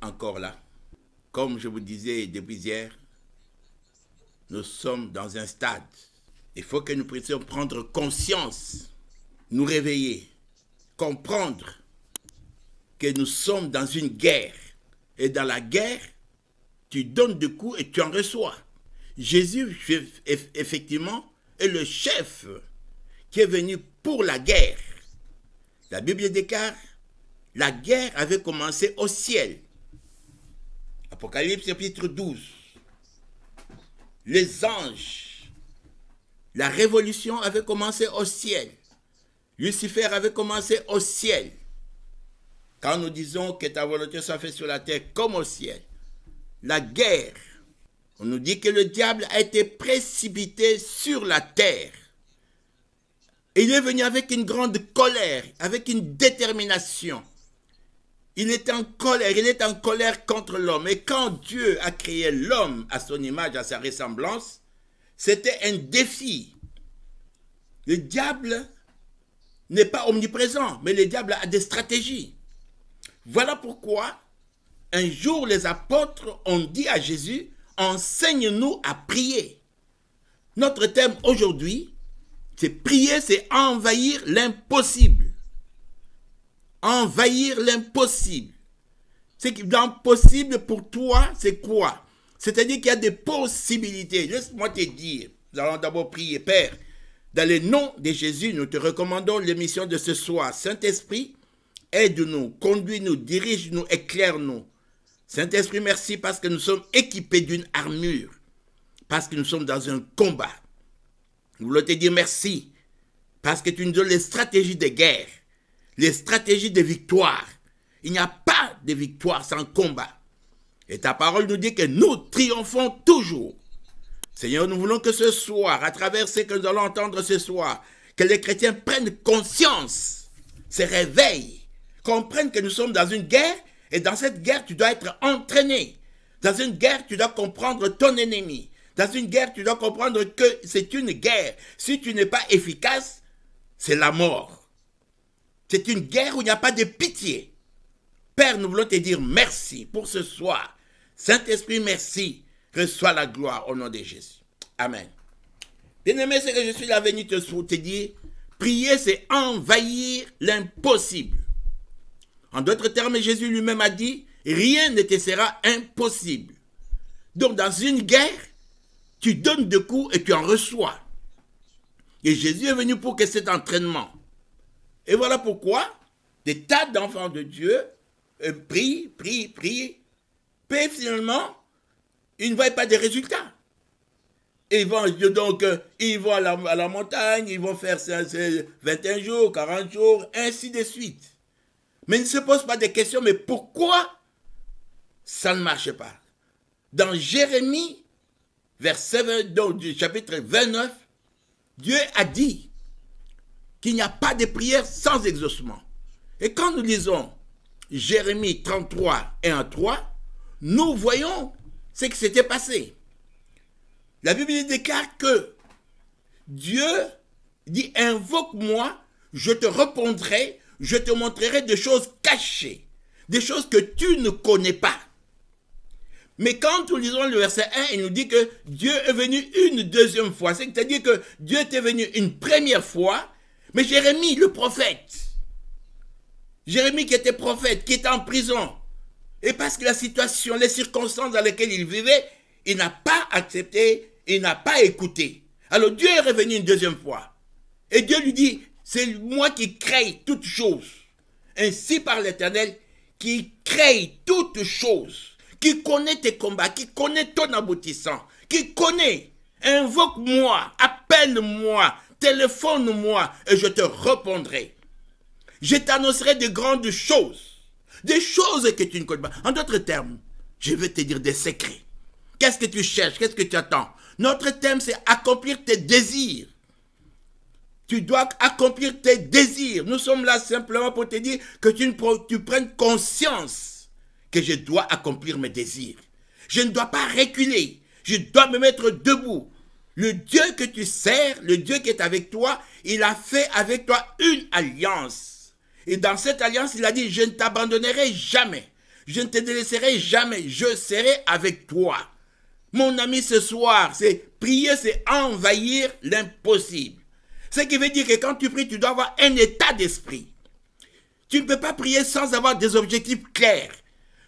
encore là. Comme je vous disais depuis hier, nous sommes dans un stade. Il faut que nous puissions prendre conscience, nous réveiller, comprendre que nous sommes dans une guerre. Et dans la guerre, tu donnes du coup et tu en reçois. Jésus, effectivement, est le chef qui est venu pour la guerre. La Bible déclare, la guerre avait commencé au ciel. Apocalypse chapitre 12. Les anges. La révolution avait commencé au ciel. Lucifer avait commencé au ciel. Quand nous disons que ta volonté soit faite sur la terre comme au ciel, la guerre, on nous dit que le diable a été précipité sur la terre. Il est venu avec une grande colère, avec une détermination. Il est en colère, il est en colère contre l'homme. Et quand Dieu a créé l'homme à son image, à sa ressemblance, c'était un défi. Le diable n'est pas omniprésent, mais le diable a des stratégies. Voilà pourquoi un jour les apôtres ont dit à Jésus, enseigne-nous à prier. Notre thème aujourd'hui, c'est prier, c'est envahir l'impossible envahir l'impossible. Ce qui l'impossible pour toi, c'est quoi C'est-à-dire qu'il y a des possibilités. Laisse-moi te dire, nous allons d'abord prier, Père. Dans le nom de Jésus, nous te recommandons l'émission de ce soir. Saint-Esprit, aide-nous, conduis-nous, dirige-nous, éclaire-nous. Saint-Esprit, merci parce que nous sommes équipés d'une armure, parce que nous sommes dans un combat. Nous voulons te dire merci parce que tu nous donnes les stratégies de guerre les stratégies de victoire. Il n'y a pas de victoire sans combat. Et ta parole nous dit que nous triomphons toujours. Seigneur, nous voulons que ce soir, à travers ce que nous allons entendre ce soir, que les chrétiens prennent conscience, se réveillent, comprennent que nous sommes dans une guerre et dans cette guerre, tu dois être entraîné. Dans une guerre, tu dois comprendre ton ennemi. Dans une guerre, tu dois comprendre que c'est une guerre. Si tu n'es pas efficace, c'est la mort. C'est une guerre où il n'y a pas de pitié. Père, nous voulons te dire merci pour ce soir. Saint-Esprit, merci. Reçois la gloire au nom de Jésus. Amen. Bien-aimé, c'est que je suis venu te, te dire, prier, c'est envahir l'impossible. En d'autres termes, Jésus lui-même a dit, rien ne te sera impossible. Donc, dans une guerre, tu donnes de coups et tu en reçois. Et Jésus est venu pour que cet entraînement, et voilà pourquoi des tas d'enfants de Dieu euh, prient, prient, prient, mais finalement, ils ne voient pas des résultats. Ils vont, donc, euh, ils vont à la, montagne, ils vont faire 21 jours, 40 jours, ainsi de suite. Mais ils ne se posent pas des questions, mais pourquoi ça ne marche pas Dans Jérémie, verset du chapitre 29, Dieu a dit, qu'il n'y a pas de prière sans exaucement. Et quand nous lisons Jérémie 33, 1 à 3, nous voyons ce qui s'était passé. La Bible déclare que Dieu dit invoque-moi, je te répondrai, je te montrerai des choses cachées, des choses que tu ne connais pas. Mais quand nous lisons le verset 1, il nous dit que Dieu est venu une deuxième fois, c'est-à-dire que Dieu était venu une première fois mais Jérémie, le prophète, Jérémie qui était prophète, qui était en prison, et parce que la situation, les circonstances dans lesquelles il vivait, il n'a pas accepté, il n'a pas écouté. Alors Dieu est revenu une deuxième fois. Et Dieu lui dit, c'est moi qui crée toutes choses. Ainsi par l'Éternel, qui crée toutes choses, qui connaît tes combats, qui connaît ton aboutissant, qui connaît, invoque-moi, appelle-moi, téléphone-moi et je te répondrai. Je t'annoncerai de grandes choses, des choses que tu ne connais pas. En d'autres termes, je vais te dire des secrets. Qu'est-ce que tu cherches Qu'est-ce que tu attends Notre thème, c'est accomplir tes désirs. Tu dois accomplir tes désirs. Nous sommes là simplement pour te dire que tu, tu prennes conscience que je dois accomplir mes désirs. Je ne dois pas reculer. Je dois me mettre debout. Le Dieu que tu sers, le Dieu qui est avec toi, il a fait avec toi une alliance. Et dans cette alliance, il a dit, je ne t'abandonnerai jamais. Je ne te délaisserai jamais. Je serai avec toi. Mon ami, ce soir, c'est prier, c'est envahir l'impossible. Ce qui veut dire que quand tu pries, tu dois avoir un état d'esprit. Tu ne peux pas prier sans avoir des objectifs clairs.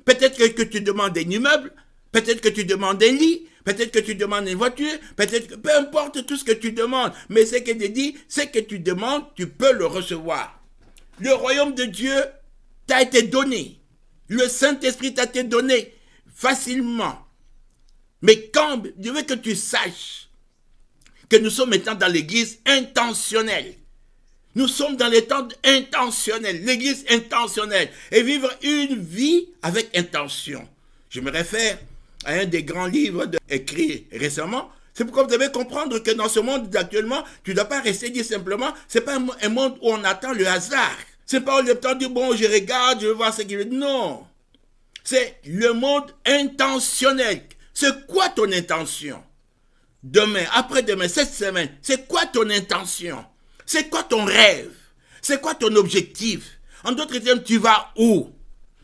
Peut-être que tu demandes un immeuble, peut-être que tu demandes un lit, Peut-être que tu demandes une voiture, peut-être que peu importe tout ce que tu demandes, mais ce que tu dit, ce que tu demandes, tu peux le recevoir. Le royaume de Dieu t'a été donné. Le Saint-Esprit t'a été donné facilement. Mais quand je veux que tu saches que nous sommes maintenant dans l'église intentionnelle. Nous sommes dans les temps l'église intentionnelle, et vivre une vie avec intention. Je me réfère à un des grands livres écrits récemment, c'est pourquoi vous devez comprendre que dans ce monde actuellement, tu ne dois pas rester dit simplement, c'est pas un monde où on attend le hasard. C'est pas le temps du bon, je regarde, je vois ce qu'il veut. Non. C'est le monde intentionnel. C'est quoi ton intention? Demain, après-demain, cette semaine, c'est quoi ton intention? C'est quoi ton rêve? C'est quoi ton objectif? En d'autres termes, tu vas où?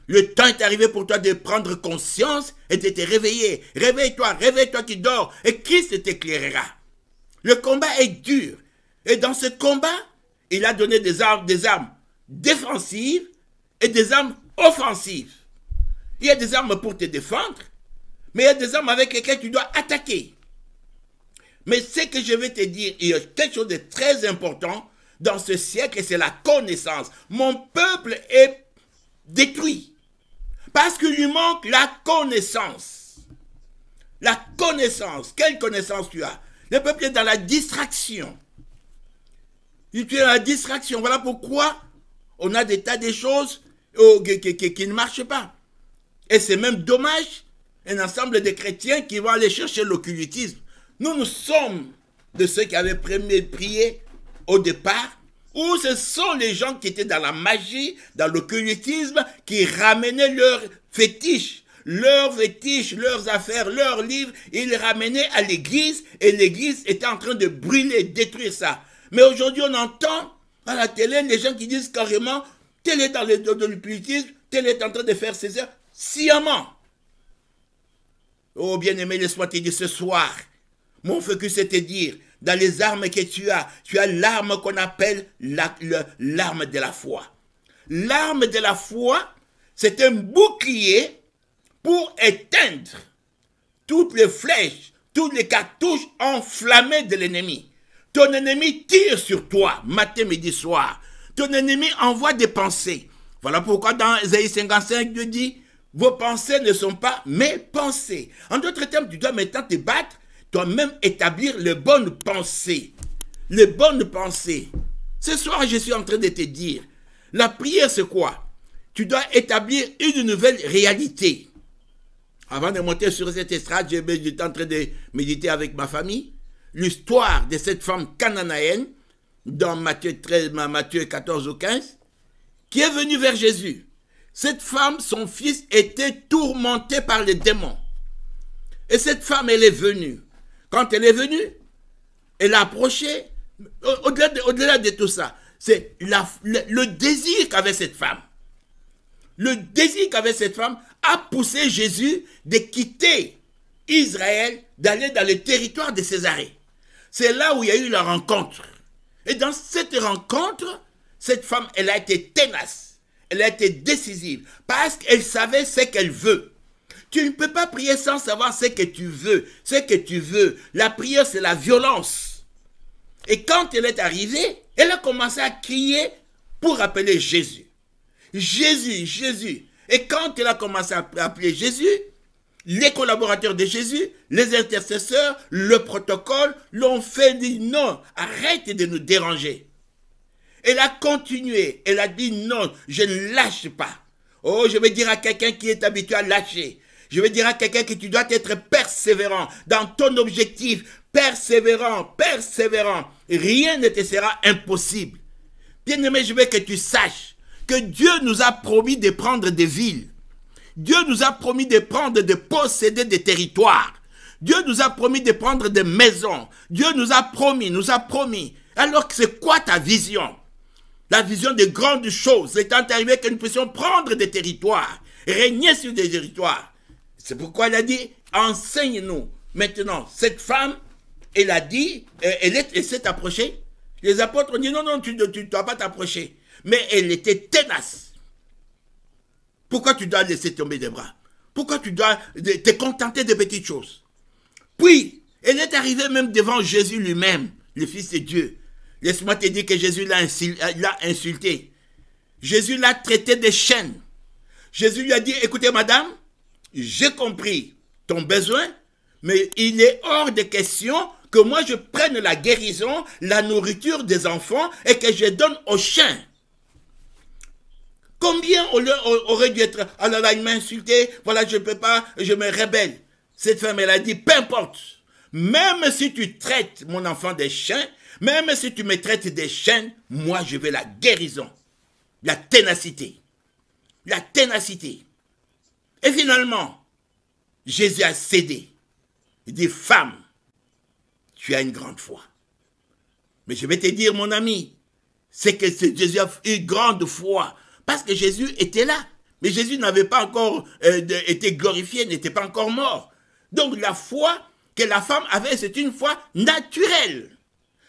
Le temps est arrivé pour toi de prendre conscience et de te réveiller. Réveille-toi, réveille-toi qui dors et Christ t'éclairera. Le combat est dur. Et dans ce combat, il a donné des armes, des armes défensives et des armes offensives. Il y a des armes pour te défendre, mais il y a des armes avec lesquelles tu dois attaquer. Mais ce que je vais te dire, il y a quelque chose de très important dans ce siècle, et c'est la connaissance. Mon peuple est détruit. Parce qu'il lui manque la connaissance. La connaissance. Quelle connaissance tu as Le peuple est dans la distraction. Il est dans la distraction. Voilà pourquoi on a des tas de choses oh, qui ne marchent pas. Et c'est même dommage, un ensemble de chrétiens qui vont aller chercher l'occultisme. Nous, nous sommes de ceux qui avaient prié au départ où ce sont les gens qui étaient dans la magie, dans l'occultisme, qui ramenaient leurs fétiches, leurs fétiches, leurs affaires, leurs livres, ils les ramenaient à l'église et l'église était en train de brûler, détruire ça. Mais aujourd'hui, on entend à la télé les gens qui disent carrément, tel est dans le, tel est en train de faire ses heures, sciemment. Oh bien-aimé, laisse-moi te dire ce soir, mon focus était dire, dans les armes que tu as, tu as l'arme qu'on appelle l'arme de la foi. L'arme de la foi, c'est un bouclier pour éteindre toutes les flèches, toutes les cartouches enflammées de l'ennemi. Ton ennemi tire sur toi, matin, midi, soir. Ton ennemi envoie des pensées. Voilà pourquoi dans Isaïe 55, Dieu dit, vos pensées ne sont pas mes pensées. En d'autres termes, tu dois maintenant te battre doit même établir les bonnes pensées. Les bonnes pensées. Ce soir, je suis en train de te dire, la prière, c'est quoi Tu dois établir une nouvelle réalité. Avant de monter sur cette estrade, j'étais en train de méditer avec ma famille l'histoire de cette femme cananaïenne dans Matthieu 13, Matthieu 14 ou 15, qui est venue vers Jésus. Cette femme, son fils était tourmenté par les démons. Et cette femme, elle est venue quand elle est venue, elle a approché. Au-delà de, tout ça, c'est le, le désir qu'avait cette femme. Le désir qu'avait cette femme a poussé Jésus de quitter Israël, d'aller dans le territoire de Césarée. C'est là où il y a eu la rencontre. Et dans cette rencontre, cette femme, elle a été tenace. Elle a été décisive parce qu'elle savait ce qu'elle veut. Tu ne peux pas prier sans savoir ce que tu veux, ce que tu veux. La prière, c'est la violence. Et quand elle est arrivée, elle a commencé à crier pour appeler Jésus. Jésus, Jésus. Et quand elle a commencé à appeler Jésus, les collaborateurs de Jésus, les intercesseurs, le protocole l'ont fait dire non, arrête de nous déranger. Elle a continué, elle a dit non, je ne lâche pas. Oh, je vais dire à quelqu'un qui est habitué à lâcher. Je vais dire à quelqu'un que tu dois être persévérant dans ton objectif, persévérant, persévérant. Rien ne te sera impossible. Bien-aimé, je veux que tu saches que Dieu nous a promis de prendre des villes. Dieu nous a promis de prendre, de posséder des territoires. Dieu nous a promis de prendre des maisons. Dieu nous a promis, nous a promis. Alors c'est quoi ta vision La vision de grandes choses est arrivé que nous puissions prendre des territoires, régner sur des territoires. C'est pourquoi elle a dit, enseigne-nous. Maintenant, cette femme, elle a dit, euh, elle, s'est approchée. Les apôtres ont dit, non, non, tu ne dois pas t'approcher. Mais elle était tenace. Pourquoi tu dois laisser tomber des bras Pourquoi tu dois te contenter de petites choses Puis, elle est arrivée même devant Jésus lui-même, le Fils de Dieu. Laisse-moi te dire que Jésus l'a insulté. Jésus l'a traité de chaîne. Jésus lui a dit, écoutez madame, j'ai compris ton besoin, mais il est hors de question que moi je prenne la guérison, la nourriture des enfants et que je donne aux chiens. Combien aurait dû être ah « alors là, il m'a insulté, voilà, je ne peux pas, je me rebelle Cette femme, elle a dit « Peu importe, même si tu traites mon enfant des chiens, même si tu me traites des chiens, moi je veux la guérison, la ténacité, la ténacité. » Et finalement, Jésus a cédé. Il dit, femme, tu as une grande foi. Mais je vais te dire, mon ami, c'est que Jésus a eu grande foi. Parce que Jésus était là. Mais Jésus n'avait pas encore euh, été glorifié, n'était pas encore mort. Donc la foi que la femme avait, c'est une foi naturelle.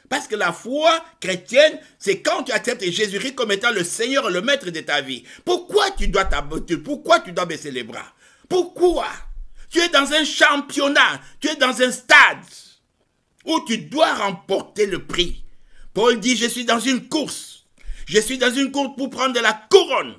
Parce que la foi chrétienne, c'est quand tu acceptes Jésus-Christ comme étant le Seigneur le Maître de ta vie. Pourquoi tu dois t'abattre Pourquoi tu dois baisser les bras Pourquoi Tu es dans un championnat, tu es dans un stade où tu dois remporter le prix. Paul dit, je suis dans une course. Je suis dans une course pour prendre la couronne.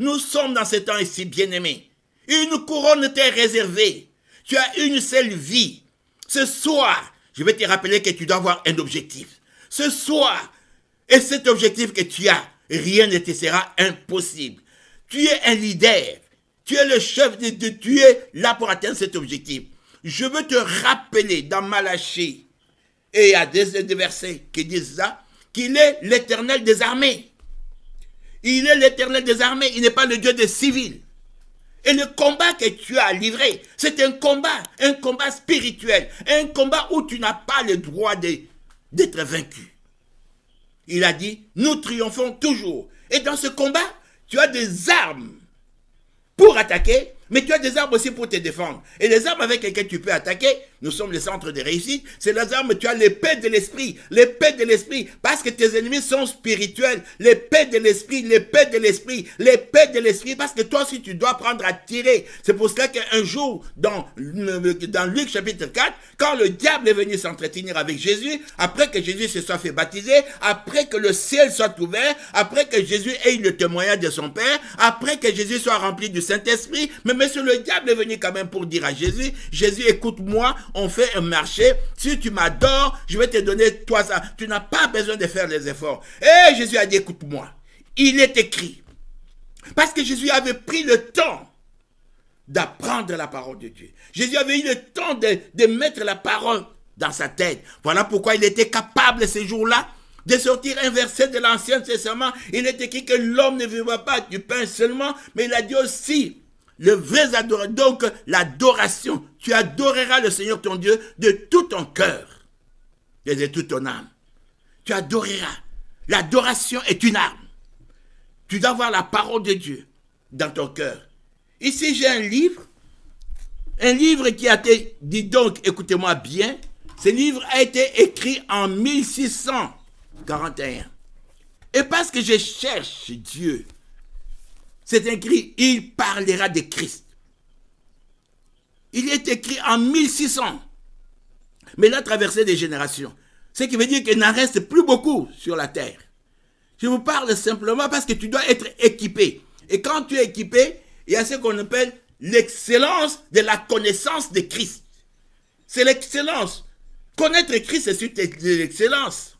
Nous sommes dans ce temps ici, bien-aimés. Une couronne t'est réservée. Tu as une seule vie. Ce soir, je vais te rappeler que tu dois avoir un objectif. Ce soir, et cet objectif que tu as, rien ne te sera impossible. Tu es un leader. Tu es le chef de, de tu es là pour atteindre cet objectif. Je veux te rappeler dans Malachi, et à des versets qui disent ça, qu'il est l'éternel des armées. Il est l'éternel des armées, il n'est pas le Dieu des civils. Et le combat que tu as livré, c'est un combat, un combat spirituel, un combat où tu n'as pas le droit d'être vaincu. Il a dit, nous triomphons toujours. Et dans ce combat, tu as des armes pour attaquer, mais tu as des armes aussi pour te défendre. Et les armes avec lesquelles tu peux attaquer, nous sommes le centre de réussite. C'est la zone, tu as l'épée de l'esprit, l'épée de l'esprit, parce que tes ennemis sont spirituels. L'épée de l'esprit, l'épée de l'esprit, l'épée de l'esprit, parce que toi aussi tu dois prendre à tirer. C'est pour cela qu'un jour, dans, dans Luc chapitre 4, quand le diable est venu s'entretenir avec Jésus, après que Jésus se soit fait baptiser, après que le ciel soit ouvert, après que Jésus ait le témoignage de son Père, après que Jésus soit rempli du Saint-Esprit, mais monsieur le diable est venu quand même pour dire à Jésus, Jésus écoute-moi, on fait un marché. Si tu m'adores, je vais te donner toi ça. Tu n'as pas besoin de faire les efforts. Et eh, Jésus a dit, écoute-moi, il est écrit. Parce que Jésus avait pris le temps d'apprendre la parole de Dieu. Jésus avait eu le temps de, de mettre la parole dans sa tête. Voilà pourquoi il était capable ces jours-là de sortir un verset de l'Ancien Testament. Il est écrit que l'homme ne vivra pas du pain seulement, mais il a dit aussi le vrai adorateur, donc l'adoration. Tu adoreras le Seigneur ton Dieu de tout ton cœur et de toute ton âme. Tu adoreras. L'adoration est une âme Tu dois avoir la parole de Dieu dans ton cœur. Ici, j'ai un livre. Un livre qui a été, dit donc, écoutez-moi bien, ce livre a été écrit en 1641. Et parce que je cherche Dieu, c'est écrit, il parlera de Christ. Il est écrit en 1600. Mais il a traversé des générations. Ce qui veut dire qu'il n'en reste plus beaucoup sur la terre. Je vous parle simplement parce que tu dois être équipé. Et quand tu es équipé, il y a ce qu'on appelle l'excellence de la connaissance de Christ. C'est l'excellence. Connaître Christ, c'est l'excellence.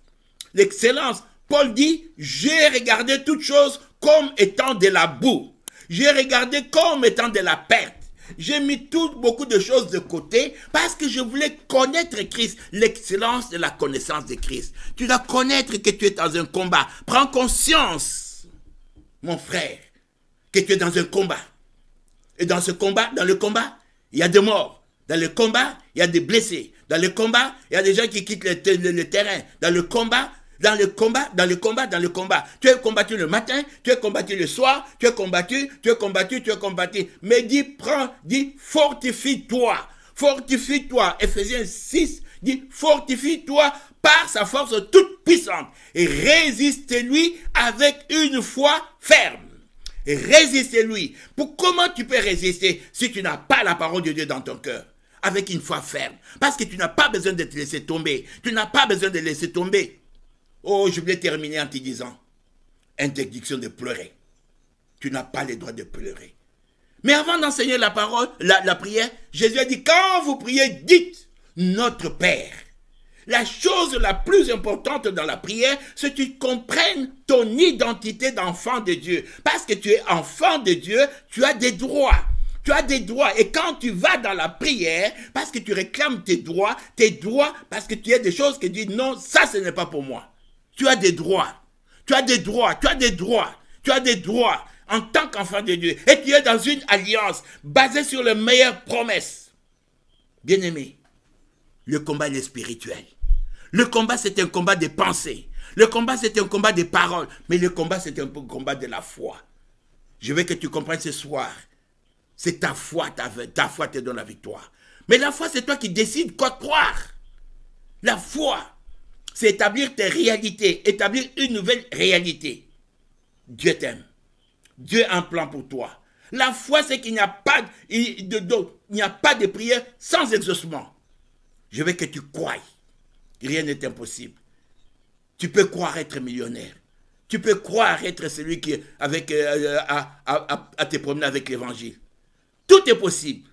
L'excellence. Paul dit, j'ai regardé toutes choses comme étant de la boue. J'ai regardé comme étant de la perte. J'ai mis tout, beaucoup de choses de côté parce que je voulais connaître Christ, l'excellence de la connaissance de Christ. Tu dois connaître que tu es dans un combat. Prends conscience, mon frère, que tu es dans un combat. Et dans ce combat, dans le combat, il y a des morts. Dans le combat, il y a des blessés. Dans le combat, il y a des gens qui quittent le, le, le terrain. Dans le combat, dans le combat, dans le combat, dans le combat. Tu es combattu le matin, tu es combattu le soir, tu es combattu, tu es combattu, tu as combattu. Mais dis, prends, dis, fortifie-toi. Fortifie-toi. Ephésiens 6 dit, fortifie-toi par sa force toute puissante. Et résiste-lui avec une foi ferme. résiste lui Pour comment tu peux résister si tu n'as pas la parole de Dieu dans ton cœur Avec une foi ferme. Parce que tu n'as pas besoin de te laisser tomber. Tu n'as pas besoin de laisser tomber. Oh, je voulais terminer en te disant, interdiction de pleurer. Tu n'as pas le droit de pleurer. Mais avant d'enseigner la parole, la, prière, Jésus a dit, quand vous priez, dites notre Père. La chose la plus importante dans la prière, c'est que tu comprennes ton identité d'enfant de Dieu. Parce que tu es enfant de Dieu, tu as des droits. Tu as des droits. Et quand tu vas dans la prière, parce que tu réclames tes droits, tes droits, parce que tu as des choses que tu non, ça ce n'est pas pour moi. Tu as des droits. Tu as des droits. Tu as des droits. Tu as des droits en tant qu'enfant de Dieu. Et tu es dans une alliance basée sur les meilleures promesses. Bien-aimé, le combat est spirituel. Le combat, c'est un combat des pensées. Le combat, c'est un combat des paroles. Mais le combat, c'est un combat de la foi. Je veux que tu comprennes ce soir. C'est ta foi, ta, ta foi te donne la victoire. Mais la foi, c'est toi qui décides quoi croire. La foi, c'est établir tes réalités, établir une nouvelle réalité. Dieu t'aime. Dieu a un plan pour toi. La foi, c'est qu'il n'y a pas de, il n'y a pas de prière sans exaucement. Je veux que tu croies. Rien n'est impossible. Tu peux croire être millionnaire. Tu peux croire être celui qui avec, euh, euh, à, à, te promener avec l'évangile. Tout est possible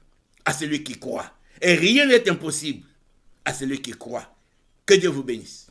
à celui qui croit. Et rien n'est impossible à celui qui croit. Que Dieu vous bénisse.